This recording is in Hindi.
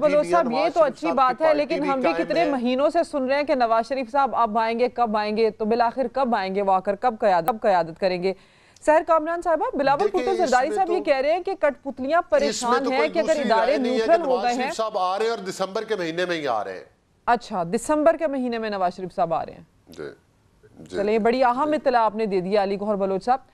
तो बलोच साहब ये तो अच्छी बात है लेकिन हम भी कितने महीनों से सुन रहे हैं कि नवाज शरीफ साहब अब आएंगे कब आएंगे तो बिल आखिर कब आएंगे वो आकर कब क्या कब क्यादत करेंगे सहर कामरान साहब बिलावल भुट्टो सरदारी साहब ये तो कह रहे हैं कि कठपुतलियां तो परेशान तो हैं कि अगर इदारे न्यूट्रल हो गए हैं साहब आ रहे हैं और दिसंबर के महीने में ही आ रहे हैं अच्छा दिसंबर के महीने में नवाज शरीफ साहब आ रहे हैं चलिए बड़ी अहम इतला आपने दे दी अली गौहर बलोच साहब